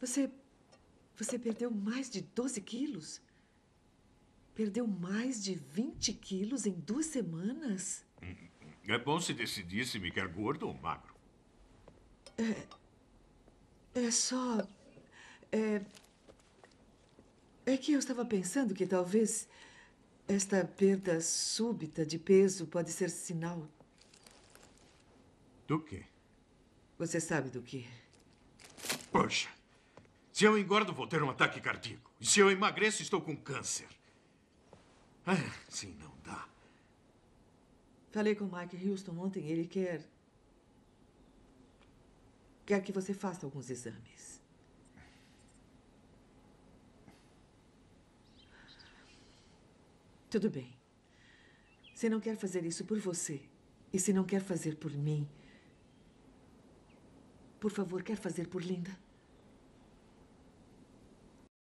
Você. Você perdeu mais de 12 quilos? Perdeu mais de 20 quilos em duas semanas? É bom se decidir se me quer gordo ou magro. É. É só. É. É que eu estava pensando que talvez esta perda súbita de peso pode ser sinal. Do quê? Você sabe do quê? Poxa! Se eu engordo, vou ter um ataque cardíaco. E se eu emagreço, estou com câncer. Ah, sim, não dá. Falei com o Mike Houston ontem. Ele quer. Quer que você faça alguns exames. Tudo bem. Se não quer fazer isso por você, e se não quer fazer por mim, por favor, quer fazer por Linda?